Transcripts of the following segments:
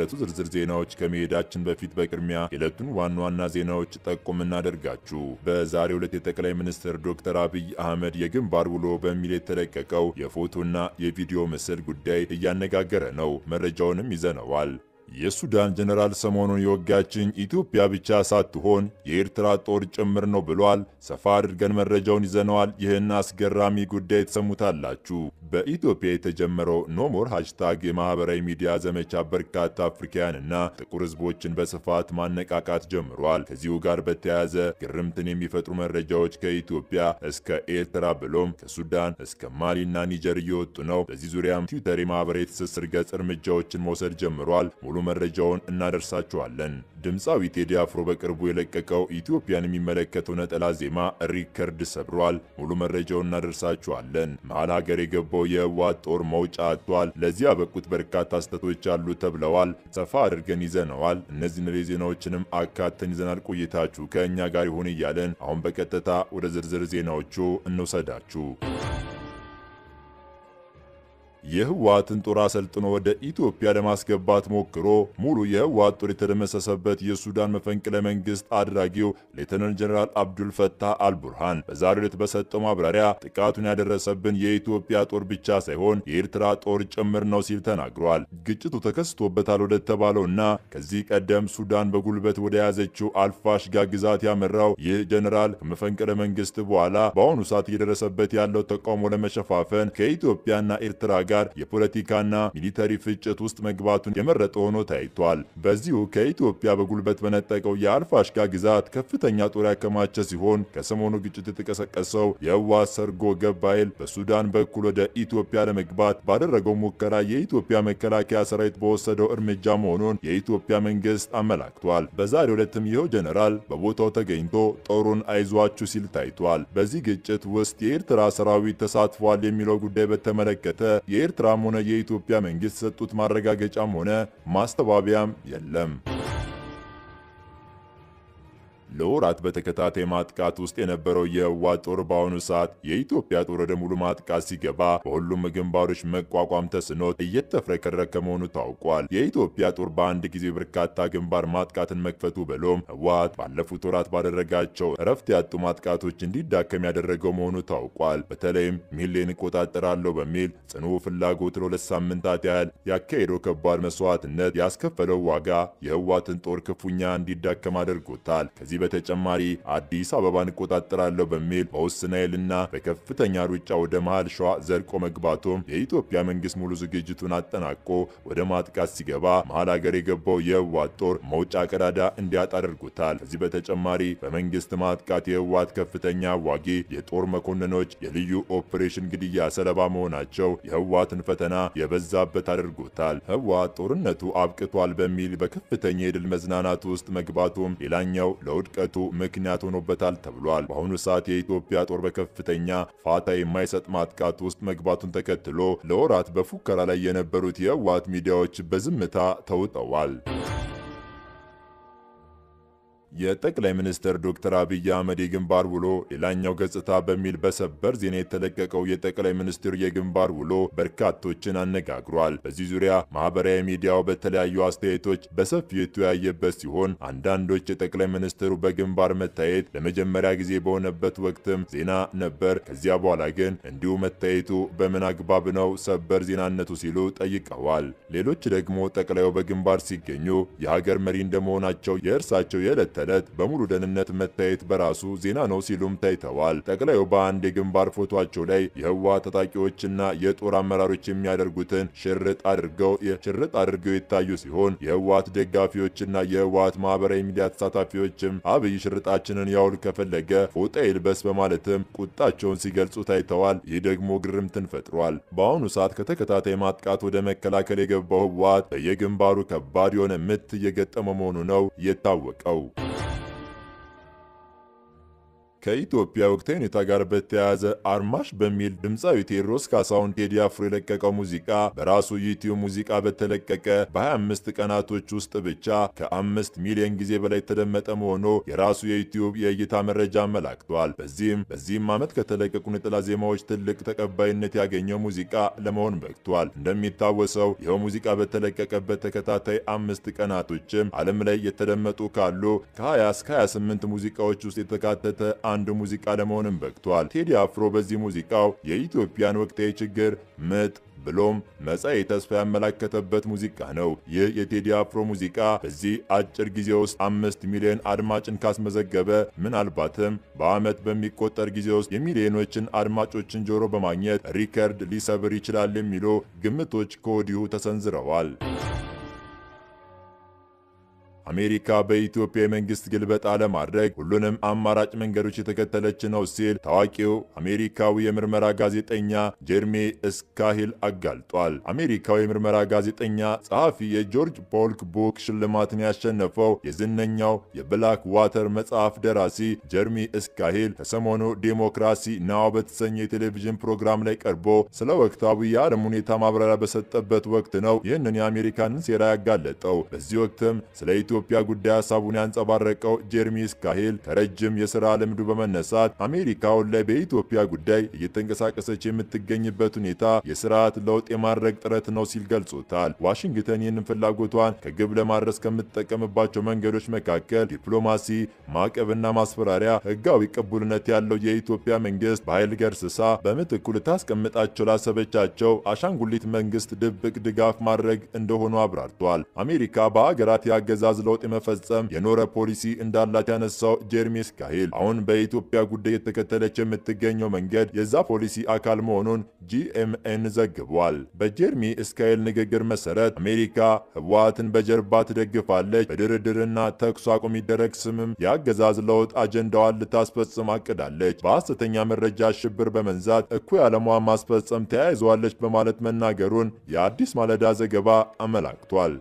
የዕለቱ ዝርዝር ዜናዎች ከመሄዳችን በፊት በቅድሚያ የዕለቱን ዋና ዋና ዜናዎች ጠቁም እናደርጋችሁ። በዛሬ ዕለት የጠቅላይ ሚኒስትር ዶክተር አብይ አህመድ የግንባር ውሎ በሚል የተለቀቀው የፎቶና የቪዲዮ ምስል ጉዳይ እያነጋገረ ነው። መረጃውንም ይዘነዋል። የሱዳን ጀነራል ሰሞኑን የወጋችኝ ኢትዮጵያ ብቻ ሳትሆን የኤርትራ ጦር ጭምር ነው ብሏል። ሰፋ አድርገን መረጃውን ይዘነዋል። ይህን አስገራሚ ጉዳይ ትሰሙታላችሁ። በኢትዮጵያ የተጀመረው ኖሞር ሃሽታግ የማህበራዊ ሚዲያ ዘመቻ በርካታ አፍሪካውያንና ጥቁር ህዝቦችን በስፋት ማነቃቃት ጀምሯል። ከዚሁ ጋር በተያያዘ ግርምትን የሚፈጥሩ መረጃዎች ከኢትዮጵያ እስከ ኤርትራ ብሎም ከሱዳን እስከ ማሊና ኒጀር እየወጡ ነው። በዚህ ዙሪያም ትዊተር የማህበራዊ ትስስር ገጽ እርምጃዎችን መውሰድ ጀምሯል። ሙሉ መረጃውን እናደርሳችኋለን። ድምፃዊ ቴዲ አፍሮ በቅርቡ የለቀቀው ኢትዮጵያን የሚመለከተው ነጠላ ዜማ ሪከርድ ሰብሯል። ሙሉ መረጃውን እናደርሳችኋለን። መሀል ሀገር የገባው የህወሓት ጦር መውጫ አጥቷል። ለዚህ ያበቁት በርካታ ስህተቶች አሉ ተብለዋል። ሰፋ አድርገን ይዘነዋል። እነዚህ ንሬ ዜናዎችንም አካተን ይዘናል። ቆይታችሁ ከእኛ ጋር ይሁን እያለን አሁን በቀጥታ ወደ ዝርዝር ዜናዎቹ እንውሰዳችሁ። የህወሓትን ጦር አሰልጥኖ ወደ ኢትዮጵያ ለማስገባት ሞክሮ ሙሉ የህወሓት ጦር የተደመሰሰበት የሱዳን መፈንቅለ መንግስት አድራጊው ሌተናል ጀነራል አብዱል ፈታህ አልቡርሃን በዛሬው ዕለት በሰጠው ማብራሪያ ጥቃቱን ያደረሰብን የኢትዮጵያ ጦር ብቻ ሳይሆን የኤርትራ ጦር ጭምር ነው ሲል ተናግሯል። ግጭቱ ተከስቶበታል ወደተባለውና ከዚህ ቀደም ሱዳን በጉልበት ወደ ያዘችው አልፋሽጋ ግዛት ያመራው ይህ ጀነራል ከመፈንቅለ መንግስት በኋላ በአሁኑ ሰዓት እየደረሰበት ያለው ተቃውሞ ለመሸፋፈን ከኢትዮጵያና ኤርትራ ጋር ጋር የፖለቲካና ሚሊተሪ ፍጭት ውስጥ መግባቱን የመረጠ ሆኖ ታይቷል። በዚሁ ከኢትዮጵያ በጉልበት በነጠቀው የአልፋሽጋ ግዛት ከፍተኛ ጦር ያከማቸ ሲሆን ከሰሞኑ ግጭት የተቀሰቀሰው የህዋ ሰርጎ ገብ በሱዳን በኩል ወደ ኢትዮጵያ ለመግባት ባደረገው ሙከራ የኢትዮጵያ መከላከያ ሰራዊት በወሰደው እርምጃ መሆኑን የኢትዮጵያ መንግስት አመላክቷል። በዛሬው ዕለትም ይኸው ጀነራል በቦታው ተገኝቶ ጦሩን አይዟችሁ ሲል ታይቷል። በዚህ ግጭት ውስጥ የኤርትራ ሰራዊት ተሳትፏል የሚለው ጉዳይ በተመለከተ የኤርትራም ሆነ የኢትዮጵያ መንግስት ሰጡት ማረጋገጫም ሆነ ማስተባበያም የለም። ለወራት በተከታታይ ማጥቃት ውስጥ የነበረው የህወሓት ጦር በአሁኑ ሰዓት የኢትዮጵያ ጦር ወደ ሙሉ ማጥቃት ሲገባ በሁሉም ግንባሮች መቋቋም ተስኖት እየተፍረከረከ መሆኑ ታውቋል። የኢትዮጵያ ጦር በአንድ ጊዜ በርካታ ግንባር ማጥቃትን መክፈቱ ብሎም ህወሓት ባለፉት ወራት ባደረጋቸው እረፍት ያጡ ማጥቃቶች እንዲዳከም ያደረገው መሆኑ ታውቋል። በተለይም ሚሌን እቆጣጠራለሁ በሚል ጽኑ ፍላጎት ለሁለት ሳምንታት ያህል ያካሄደው ከባድ መስዋዕትነት ያስከፈለው ዋጋ የህወሓትን ጦር ክፉኛ እንዲዳከም አድርጎታል። ከዚህ በተጨማሪ አዲስ አበባን እቆጣጠራለሁ በሚል በውስን ኃይልና በከፍተኛ ሩጫ ወደ መሃል ሸዋ ዘርቆ መግባቱም የኢትዮጵያ መንግስት ሙሉ ዝግጅቱን አጠናቆ ወደ ማጥቃት ሲገባ መሃል ሀገር የገባው የህወሓት ጦር መውጫ ቀዳዳ እንዲያጣ አድርጎታል። ከዚህ በተጨማሪ በመንግስት ማጥቃት የህወሓት ከፍተኛ አዋጊ የጦር መኮንኖች የልዩ ኦፕሬሽን ግድያ ሰለባ መሆናቸው የህወሓትን ፈተና የበዛበት አድርጎታል። ህወሓት ጦርነቱ አብቅቷል በሚል በከፍተኛ የድል መዝናናት ውስጥ መግባቱም ሌላኛው ለውድ ውድቀቱ ምክንያት ሆኖበታል ተብሏል። በአሁኑ ሰዓት የኢትዮጵያ ጦር በከፍተኛ ፋታ የማይሰጥ ማጥቃት ውስጥ መግባቱን ተከትሎ ለወራት በፉከራ ላይ የነበሩት የህወሓት ሚዲያዎች በዝምታ ተውጠዋል። የጠቅላይ ሚኒስትር ዶክተር አብይ አህመድ የግንባር ውሎ ሌላኛው ገጽታ በሚል በሰበር ዜና የተለቀቀው የጠቅላይ ሚኒስትሩ የግንባር ውሎ በርካቶችን አነጋግሯል። በዚህ ዙሪያ ማህበራዊ ሚዲያው በተለያዩ አስተያየቶች በሰፊው የተወያየበት ሲሆን አንዳንዶች የጠቅላይ ሚኒስትሩ በግንባር መታየት ለመጀመሪያ ጊዜ በሆነበት ወቅትም ዜና ነበር፣ ከዚያ በኋላ ግን እንዲሁ መታየቱ በምን አግባብ ነው ሰበር ዜናነቱ ሲሉ ጠይቀዋል። ሌሎች ደግሞ ጠቅላዩ በግንባር ሲገኙ የሀገር መሪ እንደመሆናቸው የእርሳቸው የዕለት ዕለት በሙሉ ደህንነት መታየት በራሱ ዜና ነው ሲሉም ታይተዋል። ጠቅላዩ በአንድ የግንባር ፎቶቸው ላይ የህወሓት ታጣቂዎችና የጦር አመራሮች የሚያደርጉትን ሽርጥ አድርገው ሽርጥ አድርገው የታዩ ሲሆን የህወሓት ደጋፊዎችና የህወሓት ማህበራዊ ሚዲያ ተሳታፊዎችም አብይ ሽርጣችንን ያውል ከፈለገ ፎጣ ይልበስ በማለትም ቁጣቸውን ሲገልጹ ታይተዋል። ይህ ደግሞ ግርምትን ፈጥሯል። በአሁኑ ሰዓት ከተከታታይ ማጥቃት ወደ መከላከል የገባው ህወሓት በየግንባሩ ከባድ የሆነ ምት እየገጠመ መሆኑ ነው የታወቀው። ከኢትዮጵያ ወቅታዊ ሁኔታ ጋር በተያያዘ አርማሽ በሚል ድምፃዊ ቴዎድሮስ ካሳሁን ቴዲ አፍሮ የለቀቀው ሙዚቃ በራሱ ዩቲዩብ ሙዚቃ በተለቀቀ በ25 ቀናቶች ውስጥ ብቻ ከ5 ሚሊዮን ጊዜ በላይ የተደመጠ መሆኑ የራሱ የዩቲዩብ የእይታ መረጃ አመላክቷል። በዚህም በዚህም ዓመት ከተለቀቁ ነጠላ ዜማዎች ትልቅ ተቀባይነት ያገኘው ሙዚቃ ለመሆን በቅቷል። እንደሚታወሰው ይኸው ሙዚቃ በተለቀቀበት ተከታታይ አምስት ቀናቶችም ዓለም ላይ የተደመጡ ካሉ ከ20 እስከ 28 ሙዚቃዎች ውስጥ የተካተተ አንዱ ሙዚቃ ለመሆንም በቅቷል። ቴዲ አፍሮ በዚህ ሙዚቃው የኢትዮጵያን ወቅታዊ ችግር ምጥ ብሎም መጻኤ ተስፋ ያመላከተበት ሙዚቃ ነው። ይህ የቴዲ አፍሮ ሙዚቃ በዚህ አጭር ጊዜ ውስጥ አምስት ሚሊዮን አድማጭን ካስመዘገበ ምናልባትም በዓመት በሚቆጠር ጊዜ ውስጥ የሚሊዮኖችን አድማጮችን ጆሮ በማግኘት ሪከርድ ሊሰብር ይችላል የሚሉ ግምቶች ከወዲሁ ተሰንዝረዋል። አሜሪካ በኢትዮጵያ የመንግስት ግልበጣ ለማድረግ ሁሉንም አማራጭ መንገዶች የተከተለች ነው ሲል ታዋቂው አሜሪካዊ የምርመራ ጋዜጠኛ ጀርሜ እስካሂል አጋልጧል። አሜሪካዊ የምርመራ ጋዜጠኛ ጸሐፊ የጆርጅ ፖልክ ቡክ ሽልማትን ያሸነፈው የዝነኛው የብላክ ዋተር መጽሐፍ ደራሲ ጀርሚ እስካሂል ከሰሞኑ ዴሞክራሲ ናው በተሰኘ የቴሌቪዥን ፕሮግራም ላይ ቀርቦ ስለ ወቅታዊ የዓለም ሁኔታ ማብራሪያ በሰጠበት ወቅት ነው ይህንን የአሜሪካንን ሴራ ያጋለጠው። በዚህ ወቅትም ስለ ኢትዮ የኢትዮጵያ ጉዳይ ሀሳቡን ያንጸባረቀው ጄርሚ ስካሄል ከረጅም የሥራ ልምዱ በመነሳት አሜሪካ አሁን ላይ በኢትዮጵያ ጉዳይ እየተንቀሳቀሰች የምትገኝበት ሁኔታ የስርዓት ለውጥ የማድረግ ጥረት ነው ሲል ገልጾታል። ዋሽንግተን ይህንን ፍላጎቷን ከግብ ለማድረስ ከምትጠቀምባቸው መንገዶች መካከል ዲፕሎማሲ፣ ማዕቀብና ማስፈራሪያ፣ ህጋዊ ቅቡልነት ያለው የኢትዮጵያ መንግስት በኃይል ገርስሳ በምትኩ ልታስቀምጣቸው ላሰበቻቸው አሻንጉሊት መንግስት ድብቅ ድጋፍ ማድረግ እንደሆኑ አብራርቷል። አሜሪካ በአገራት ያገዛዝ ለውጥ የመፈጸም የኖረ ፖሊሲ እንዳላት ያነሳው ጄርሚ እስራኤል አሁን በኢትዮጵያ ጉዳይ የተከተለች የምትገኘው መንገድ የዛ ፖሊሲ አካል መሆኑን ጂኤምኤን ዘግቧል። በጀርሚ እስራኤል ንግግር መሰረት አሜሪካ ህወሓትን በጀርባ ትደግፋለች፣ በድርድርና ተኩስ አቁም ይደረግ ስምም የአገዛዝ ለውጥ አጀንዳዋን ልታስፈጽም አቅዳለች፣ በሐሰተኛ መረጃ ሽብር በመንዛት እኩይ ዓለሟን ማስፈጸም ተያይዘዋለች በማለት መናገሩን የአዲስ ማለዳ ዘገባ አመላክቷል።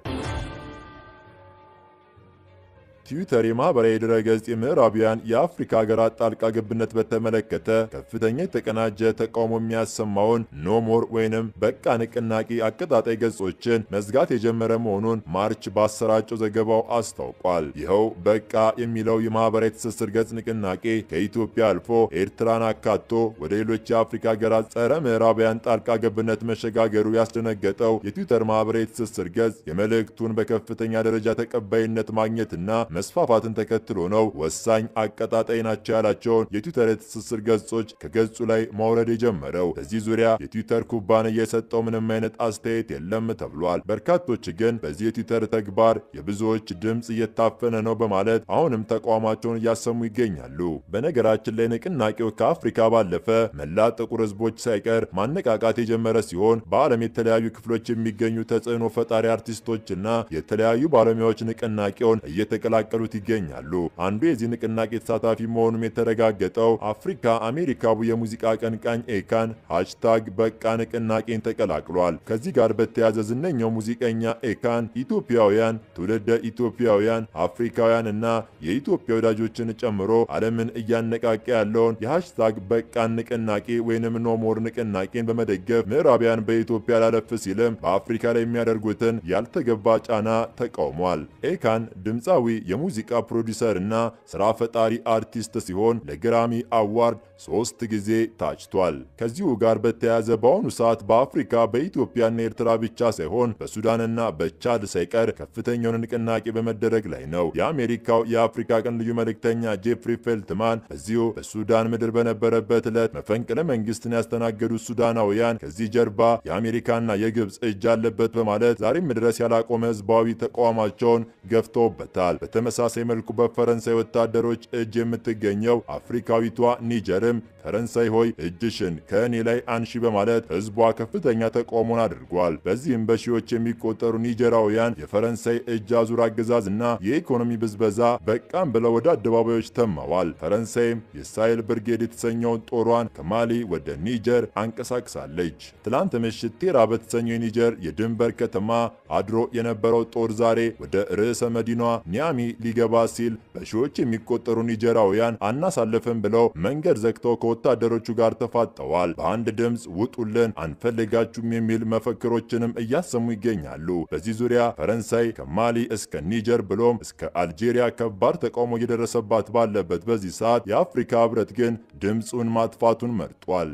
ትዊተር የማህበራዊ ድረ ገጽ የምዕራቢያን የአፍሪካ ሀገራት ጣልቃ ገብነት በተመለከተ ከፍተኛ የተቀናጀ ተቃውሞ የሚያሰማውን ኖሞር ወይንም በቃ ንቅናቄ አቀጣጣይ ገጾችን መዝጋት የጀመረ መሆኑን ማርች ባሰራጨው ዘገባው አስታውቋል። ይኸው በቃ የሚለው የማህበራዊ ትስስር ገጽ ንቅናቄ ከኢትዮጵያ አልፎ ኤርትራን አካቶ ወደ ሌሎች የአፍሪካ ሀገራት ጸረ ምዕራባውያን ጣልቃ ገብነት መሸጋገሩ ያስደነገጠው የትዊተር ማህበራዊ ትስስር ገጽ የመልእክቱን በከፍተኛ ደረጃ ተቀባይነት ማግኘትና መስፋፋትን ተከትሎ ነው ወሳኝ አቀጣጣይ ናቸው ያላቸውን የትዊተር የትስስር ገጾች ከገጹ ላይ ማውረድ የጀመረው። በዚህ ዙሪያ የትዊተር ኩባንያ የሰጠው ምንም አይነት አስተያየት የለም ተብሏል። በርካቶች ግን በዚህ የትዊተር ተግባር የብዙዎች ድምፅ እየታፈነ ነው በማለት አሁንም ተቋማቸውን እያሰሙ ይገኛሉ። በነገራችን ላይ ንቅናቄው ከአፍሪካ ባለፈ መላ ጥቁር ህዝቦች ሳይቀር ማነቃቃት የጀመረ ሲሆን በዓለም የተለያዩ ክፍሎች የሚገኙ ተጽዕኖ ፈጣሪ አርቲስቶች እና የተለያዩ ባለሙያዎች ንቅናቄውን እየተቀላቀ እየተቀላቀሉት ይገኛሉ። አንዱ የዚህ ንቅናቄ ተሳታፊ መሆኑም የተረጋገጠው አፍሪካ አሜሪካዊ የሙዚቃ አቀንቃኝ ኤካን ሃሽታግ በቃ ንቅናቄን ተቀላቅሏል። ከዚህ ጋር በተያያዘ ዝነኛው ሙዚቀኛ ኤካን ኢትዮጵያውያን፣ ትውልደ ኢትዮጵያውያን፣ አፍሪካውያን እና የኢትዮጵያ ወዳጆችን ጨምሮ ዓለምን እያነቃቀ ያለውን የሃሽታግ በቃን ንቅናቄ ወይንም ኖሞር ንቅናቄን በመደገፍ ምዕራቢያን በኢትዮጵያ ላለፍ ሲልም በአፍሪካ ላይ የሚያደርጉትን ያልተገባ ጫና ተቃውሟል። ኤካን ድምፃዊ የሙዚቃ ፕሮዲውሰር እና ስራ ፈጣሪ አርቲስት ሲሆን ለግራሚ አዋርድ ሶስት ጊዜ ታጭቷል። ከዚሁ ጋር በተያያዘ በአሁኑ ሰዓት በአፍሪካ በኢትዮጵያና ኤርትራ ብቻ ሳይሆን በሱዳንና በቻድ ሳይቀር ከፍተኛውን ንቅናቄ በመደረግ ላይ ነው። የአሜሪካው የአፍሪካ ቀንድ ልዩ መልእክተኛ ጄፍሪ ፌልትማን በዚሁ በሱዳን ምድር በነበረበት ዕለት መፈንቅለ መንግስትን ያስተናገዱት ሱዳናውያን ከዚህ ጀርባ የአሜሪካና የግብፅ እጅ አለበት በማለት ዛሬም ድረስ ያላቆመ ህዝባዊ ተቃውሟቸውን ገፍተውበታል። በተመሳሳይ መልኩ በፈረንሳይ ወታደሮች እጅ የምትገኘው አፍሪካዊቷ ኒጀርም ፈረንሳይ ሆይ እጅሽን ከእኔ ላይ አንሺ በማለት ህዝቧ ከፍተኛ ተቃውሞን አድርጓል። በዚህም በሺዎች የሚቆጠሩ ኒጀራውያን የፈረንሳይ እጅ አዙር አገዛዝ እና የኢኮኖሚ ብዝበዛ በቃም ብለው ወደ አደባባዮች ተማዋል። ፈረንሳይም የሳይል ብርጌድ የተሰኘውን ጦሯን ከማሊ ወደ ኒጀር አንቀሳቅሳለች። ትላንት ምሽት ቴራ በተሰኘው የኒጀር የድንበር ከተማ አድሮ የነበረው ጦር ዛሬ ወደ ርዕሰ መዲኗ ኒያሚ ሊገባ ሲል በሺዎች የሚቆጠሩ ኒጀራውያን አናሳልፍም ብለው መንገድ ዘግተው ከወታደሮቹ ጋር ተፋጠዋል። በአንድ ድምፅ ውጡልን፣ አንፈልጋችሁም የሚል መፈክሮችንም እያሰሙ ይገኛሉ። በዚህ ዙሪያ ፈረንሳይ ከማሊ እስከ ኒጀር ብሎም እስከ አልጄሪያ ከባድ ተቃውሞ እየደረሰባት ባለበት በዚህ ሰዓት የአፍሪካ ህብረት ግን ድምፁን ማጥፋቱን መርጧል።